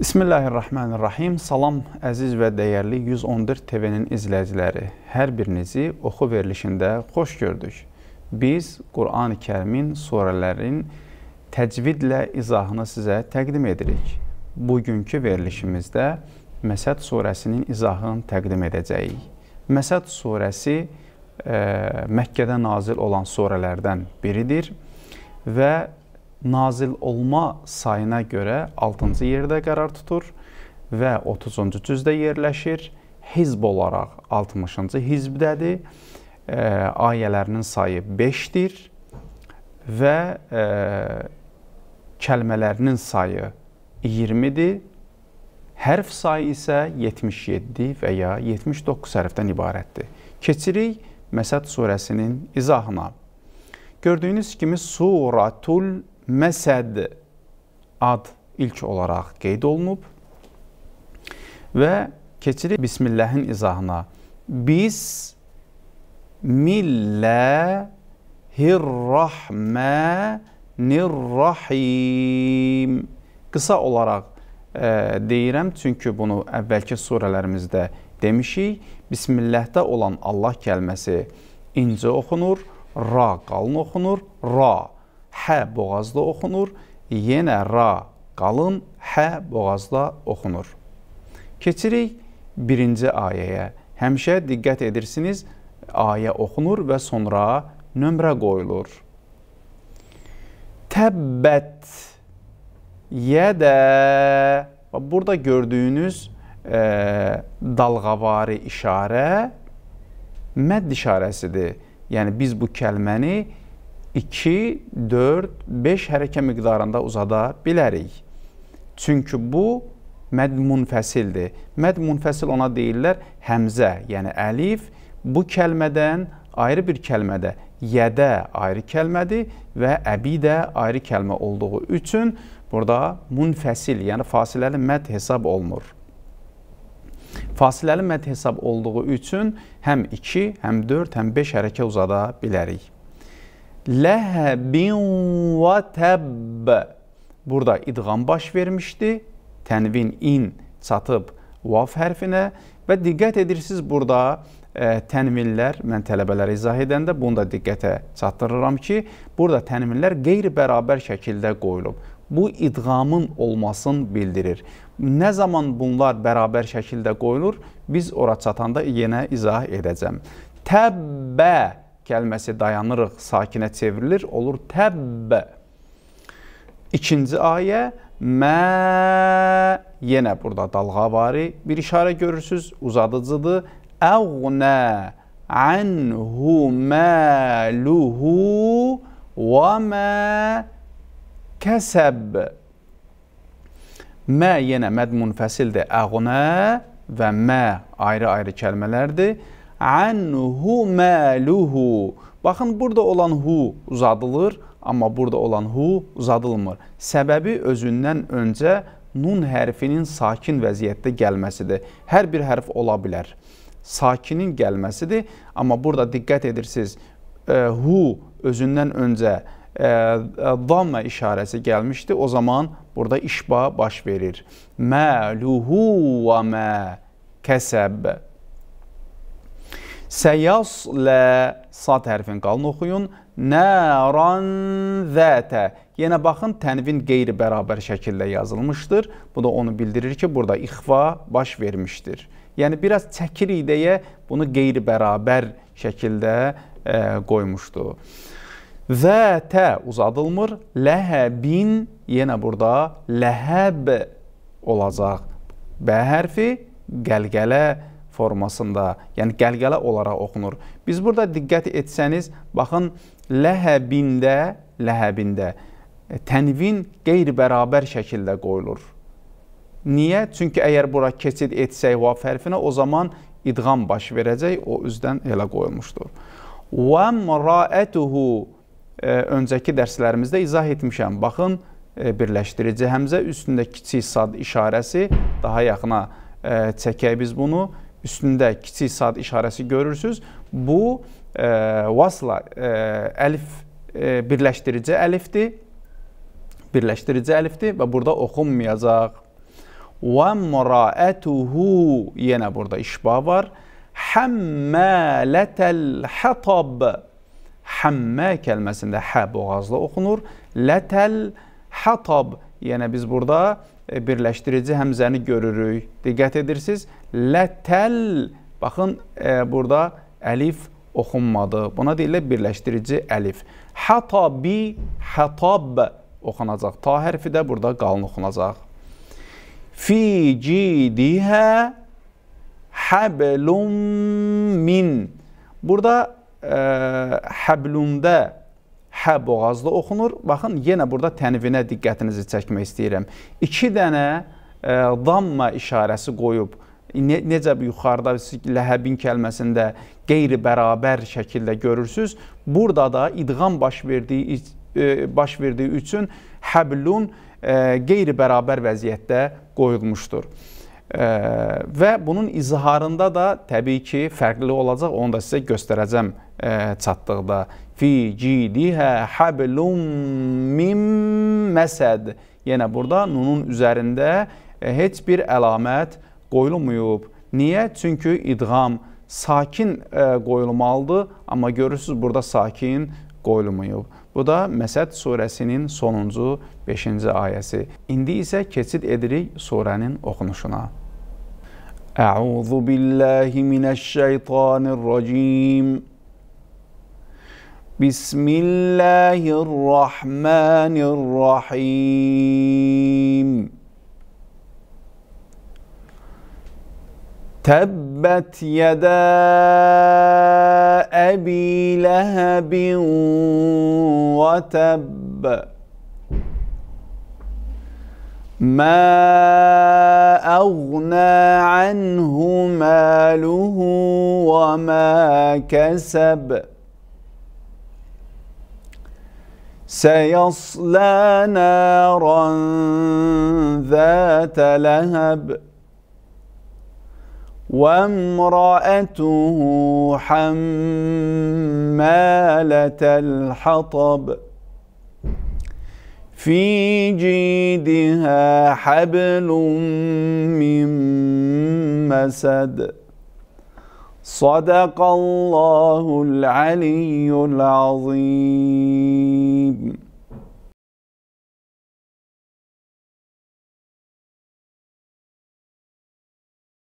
Bismillahirrahmanirrahim. Salam əziz və dəyərli 114 TV-nin izləyiciləri. Hər birinizi oxu verilişində xoş gördük. Biz Qurani Kərimin surələrin təcvidlə izahını sizə təqdim edirik. Bugünkü verilişimizdə Məsəd surəsinin izahını təqdim edəcəyik. Məsəd surəsi ə, e, Məkkədə nazil olan surələrdən biridir və nazil olma sayına görə 6-cı yerdə qərar tutur və 30-cu cüzdə yerləşir. Hizb olaraq 60-cı hizbdədir. E, ayələrinin sayı 5-dir və e, kəlmələrinin sayı 20-dir. Hərf sayı isə 77 və ya 79 hərfdən ibarətdir. Keçirik Məsəd surəsinin izahına. Gördüyünüz kimi suratul Məsəd ad ilk olaraq qeyd olunub və keçirik Bismillahin izahına. Biz Milləhirrahmənirrahim Qısa olaraq e, deyirəm, çünki bunu əvvəlki surələrimizdə demişik. Bismilləhdə olan Allah kəlməsi incə oxunur, ra qalın oxunur, ra hə boğazda oxunur, yenə ra qalın hə boğazda oxunur. Keçirik birinci ayəyə. Həmişə diqqət edirsiniz, ayə oxunur və sonra nömrə qoyulur. Təbbət yədə Burada gördüyünüz e, dalğavari işarə mədd işarəsidir. Yəni biz bu kəlməni 2, 4, 5 hərəkə miqdarında uzada bilərik. Çünki bu məd munfəsildir. Məd munfəsil ona deyirlər həmzə, yəni əlif bu kəlmədən ayrı bir kəlmədə, yədə ayrı kəlmədir və əbi də ayrı kəlmə olduğu üçün burada munfəsil, yəni fasiləli məd hesab olunur. Fasiləli məd hesab olduğu üçün həm 2, həm 4, həm 5 hərəkə uzada bilərik. Ləhəbin və təbb. Burada idğam baş vermişdi. Tənvin in çatıb vav hərfinə və diqqət edirsiniz burada ə, e, tənvinlər, mən tələbələrə izah edəndə bunu da diqqətə çatdırıram ki, burada tənvinlər qeyri-bərabər şəkildə qoyulub. Bu idğamın olmasını bildirir. Nə zaman bunlar bərabər şəkildə qoyulur, biz ora çatanda yenə izah edəcəm. Təbbə kəlməsi dayanırıq sakinə çevrilir, olur təbbə. İkinci ayə mə yenə burada dalğa vari bir işarə görürsüz, uzadıcıdır. Əğnə anhu maluhu və mə kəsəb. Mə yenə məd munfəsildir. Əğnə və mə ayrı-ayrı kəlmələrdir anhu maluhu. Baxın, burada olan hu uzadılır, amma burada olan hu uzadılmır. Səbəbi özündən öncə nun hərfinin sakin vəziyyətdə gəlməsidir. Hər bir hərf ola bilər. Sakinin gəlməsidir, amma burada diqqət edirsiniz, e, hu özündən öncə e, damma işarəsi gəlmişdi. O zaman burada işba baş verir. Məluhu və mə kəsəb. Səyaslə sad hərfin qalın oxuyun. Nəran zətə. Yenə baxın, tənvin qeyri-bərabər şəkildə yazılmışdır. Bu da onu bildirir ki, burada ixva baş vermişdir. Yəni, biraz çəkirik deyə bunu qeyri-bərabər şəkildə e, qoymuşdu. Zətə uzadılmır. Ləhəbin yenə burada ləhəb olacaq. B hərfi qəlqələ olacaq formasında, yəni gəlgələ olaraq oxunur. Biz burada diqqət etsəniz, baxın, ləhəbində, ləhəbində e, tənvin qeyri-bərabər şəkildə qoyulur. Niyə? Çünki əgər bura keçid etsək vaf hərfinə, o zaman idğam baş verəcək, o üzdən elə qoyulmuşdur. Və mraətuhu e, öncəki dərslərimizdə izah etmişəm. Baxın, e, birləşdirici həmzə üstündə kiçik sad işarəsi daha yaxına çəkək biz bunu üstündə kiçik saat işarəsi görürsüz. Bu e, vasla e, əlif e, birləşdirici əlifdir. Birləşdirici əlifdir və burada oxunmayacaq. Və muraətuhu yenə burada işba var. Həmmələtəl hətab. Həmmə kəlməsində hə boğazla oxunur. Lətəl hətab. Yəni biz burada E, birləşdirici həmzəni görürük. Diqqət edirsiniz, lətəl, baxın, e, burada əlif oxunmadı. Buna deyilir birləşdirici əlif. Hatabi, hatab oxunacaq. Ta hərfi də burada qalın oxunacaq. Fi cidihə həblum min. Burada e, həblumdə hə boğazlı oxunur. Baxın, yenə burada tənvinə diqqətinizi çəkmək istəyirəm. 2 dənə e, damma işarəsi qoyub ne, necə yuxarıda ləhəbin kəlməsində qeyri-bərabər şəkildə görürsüz. Burada da idğam baş verdiyi e, baş verdiyi üçün həblun e, qeyri-bərabər vəziyyətdə qoyulmuşdur. Və bunun izharında da təbii ki, fərqli olacaq, onu da sizə göstərəcəm e, çatdıqda. Fi cidihə həblum mim məsəd. Yenə burada nunun üzərində e, heç bir əlamət qoyulmayıb. Niyə? Çünki idğam sakin e, qoyulmalıdır, amma görürsüz burada sakin qoyulmayıb. Bu da Məsəd surəsinin sonuncu 5-ci ayəsi. İndi isə keçid edirik surənin oxunuşuna. أعوذ بالله من الشيطان الرجيم بسم الله الرحمن الرحيم تبت يدا أبي لهب وتب ما أغنى عنه ماله وما كسب سيصلى نارا ذات لهب وامرأته حمالة الحطب في جيدها حبل من مسد صدق الله العلي العظيم